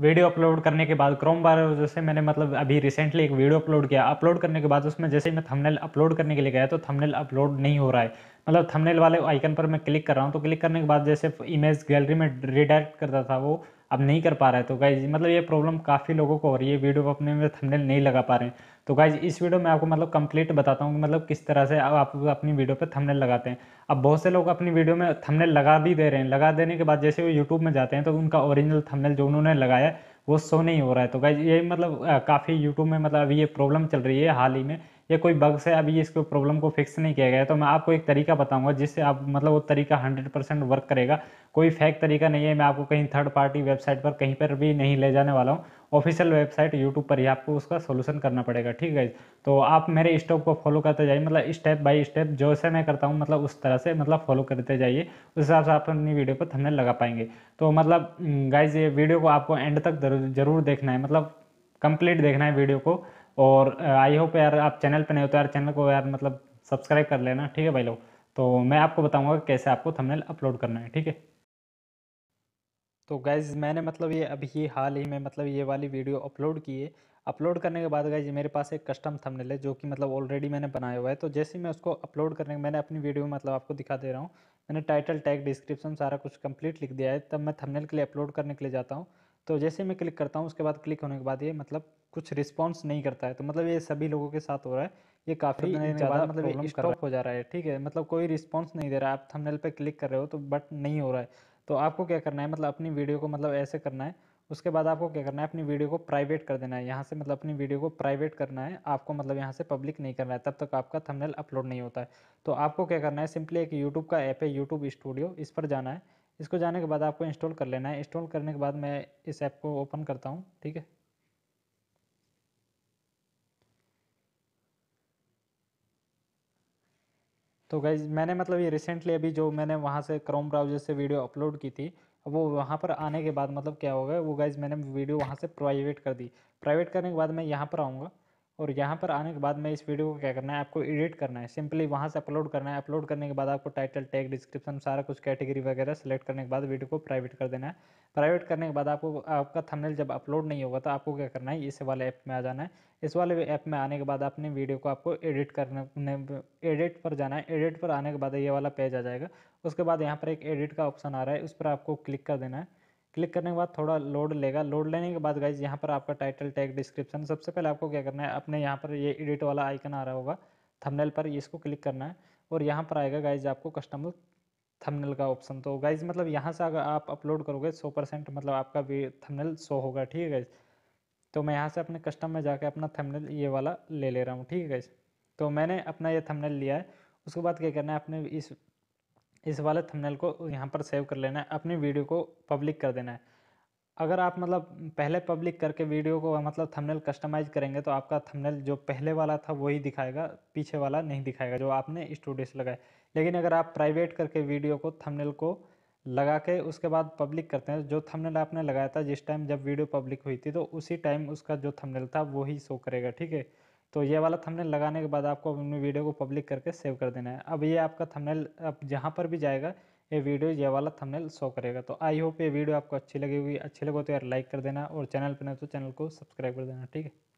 video upload करने के बाद क्रोम बार जैसे मैंने मतलब अभी रिसेंटली एक वीडियो अपलोड किया अपलोड करने के बाद उसमें जैसे ही मैं थंबनेल अपलोड करने के लिए गया तो थंबनेल अपलोड नहीं हो रहा है मतलब थंबनेल वाले आइकन पर मैं क्लिक कर रहा हूँ तो क्लिक करने के बाद जैसे इमेज गैलरी में रिडायरेक्ट करता था वो अब नहीं कर पा रहा है तो गाइज मतलब ये प्रॉब्लम काफ़ी लोगों को हो रही है वीडियो अपने में थंबनेल नहीं लगा पा रहे हैं तो गाइज इस वीडियो में आपको मतलब कंप्लीट बताता हूँ कि मतलब किस तरह से आप अपनी वीडियो पर थंबनेल लगाते हैं अब बहुत से लोग अपनी वीडियो में थंबनेल लगा भी दे रहे हैं लगा देने के बाद जैसे वो यूट्यूब में जाते हैं तो उनका ओरिजिनल थंबनेल जो उन्होंने लगाया वो शो नहीं हो रहा है तो गाइज ये मतलब काफ़ी यूट्यूब में मतलब अभी ये प्रॉब्लम चल रही है हाल ही में या कोई बग्स है अभी इसको प्रॉब्लम को फिक्स नहीं किया गया तो मैं आपको एक तरीका बताऊंगा जिससे आप मतलब वो तरीका हंड्रेड परसेंट वर्क करेगा कोई फेक तरीका नहीं है मैं आपको कहीं थर्ड पार्टी वेबसाइट पर कहीं पर भी नहीं ले जाने वाला हूँ ऑफिशियल वेबसाइट यूट्यूब पर ही आपको उसका सोल्यूशन करना पड़ेगा ठीक है तो आप मेरे स्टॉक को फॉलो करते जाइए मतलब स्टेप बाय स्टेप जो से मैं करता हूँ मतलब उस तरह से मतलब फॉलो करते जाइए उस हिसाब से आप अपनी वीडियो पर थंबनेल लगा पाएंगे तो मतलब गाइज ये वीडियो को आपको एंड तक जरूर देखना है मतलब कंप्लीट देखना है वीडियो को और आई होप यार आप चैनल पे नहीं हो तो यार चैनल को यार मतलब सब्सक्राइब कर लेना ठीक है भाई लोग तो मैं आपको बताऊंगा कैसे आपको थंबनेल अपलोड करना है ठीक है तो गाइज मैंने मतलब ये अभी ये हाल ही में मतलब ये वाली वीडियो अपलोड की है अपलोड करने के बाद गाइज मेरे पास एक कस्टम थंबनेल है जो कि मतलब ऑलरेडी मैंने बनाया हुआ है तो जैसे ही मैं उसको अपलोड करने मैंने अपनी वीडियो में मतलब आपको दिखा दे रहा हूँ मैंने टाइटल टैग डिस्क्रिप्शन सारा कुछ कंप्लीट लिख दिया है तब मैं थंबनेल के लिए अपलोड करने के लिए जाता हूँ तो जैसे मैं क्लिक करता हूँ उसके बाद क्लिक होने के बाद ये मतलब कुछ रिस्पॉन्स नहीं करता है तो मतलब ये सभी लोगों के साथ हो रहा है ये काफ़ी ज़्यादा मतलब स्टॉप हो जा रहा है ठीक है मतलब कोई रिस्पॉन्स नहीं दे रहा है आप थंबनेल पे क्लिक कर रहे हो तो बट नहीं हो रहा है तो आपको क्या करना है मतलब अपनी वीडियो को मतलब ऐसे करना है उसके बाद आपको क्या करना है अपनी वीडियो को प्राइवेट कर देना है यहाँ से मतलब अपनी वीडियो को प्राइवेट करना है आपको मतलब यहाँ से पब्लिक नहीं करना है तब तक आपका थंबनेल अपलोड नहीं होता है तो आपको क्या करना है सिंपली एक यूट्यूब का ऐप है यूट्यूब स्टूडियो इस पर जाना है इसको जाने के बाद आपको इंस्टॉल कर लेना है इंस्टॉल करने के बाद मैं इस ऐप को ओपन करता हूँ ठीक है तो गाइज मैंने मतलब ये रिसेंटली अभी जो मैंने वहाँ से क्रोम ब्राउजर से वीडियो अपलोड की थी वो वहाँ पर आने के बाद मतलब क्या होगा वो गाइज मैंने वीडियो वहाँ से प्राइवेट कर दी प्राइवेट करने के बाद मैं यहाँ पर आऊँगा और यहाँ पर आने के बाद मैं इस वीडियो को क्या करना है आपको एडिट करना है सिंपली वहाँ से अपलोड करना है अपलोड करने के बाद आपको टाइटल टैग डिस्क्रिप्शन सारा कुछ कैटेगरी वगैरह सेलेक्ट करने के बाद वीडियो को प्राइवेट कर देना है प्राइवेट करने के बाद आपको आपका थंबनेल जब अपलोड नहीं होगा तो आपको क्या करना है इस वाले ऐप में आ जाना है इस वाले ऐप में आने के बाद अपने वीडियो को आपको एडिट करने एडिट पर जाना है एडिट पर आने के बाद ये वाला पेज आ जाएगा उसके बाद यहाँ पर एक एडिट का ऑप्शन आ रहा है उस पर आपको क्लिक कर देना है क्लिक करने के बाद थोड़ा लोड लेगा लोड लेने के बाद गाइज यहाँ पर आपका टाइटल टैग डिस्क्रिप्शन सबसे पहले आपको क्या करना है अपने यहाँ पर ये एडिट वाला आइकन आ रहा होगा थंबनेल पर इसको क्लिक करना है और यहाँ पर आएगा गाइज आपको कस्टमर थंबनेल का ऑप्शन तो गाइज मतलब यहाँ से अगर आप अपलोड करोगे सौ परसेंट मतलब आपका भी थंबनेल सो होगा ठीक है गाइज तो मैं यहाँ से अपने कस्टम में जाके अपना थंबनेल ये वाला ले ले रहा हूँ ठीक है गाइज तो मैंने अपना ये थंबनेल लिया है उसके बाद क्या करना है अपने इस इस वाले थंबनेल को यहाँ पर सेव कर लेना है अपनी वीडियो को पब्लिक कर देना है अगर आप मतलब पहले पब्लिक करके वीडियो को मतलब थंबनेल कस्टमाइज करेंगे तो आपका थंबनेल जो पहले वाला था वही दिखाएगा पीछे वाला नहीं दिखाएगा जो आपने स्टूडियो से लगाया लेकिन अगर आप प्राइवेट करके वीडियो को थंबनेल को लगा के उसके बाद पब्लिक करते हैं जो थंबनेल आपने लगाया था जिस टाइम जब वीडियो पब्लिक हुई थी तो उसी टाइम उसका जो थंबनेल था वही शो करेगा ठीक है तो ये वाला थंबनेल लगाने के बाद आपको अपने वीडियो को पब्लिक करके सेव कर देना है अब ये आपका थंबनेल अब जहाँ पर भी जाएगा ये वीडियो ये वाला थंबनेल शो करेगा तो आई होप ये वीडियो आपको अच्छी लगी होगी अच्छी लगे तो यार लाइक कर देना और चैनल पर नहीं तो चैनल को सब्सक्राइब कर देना ठीक है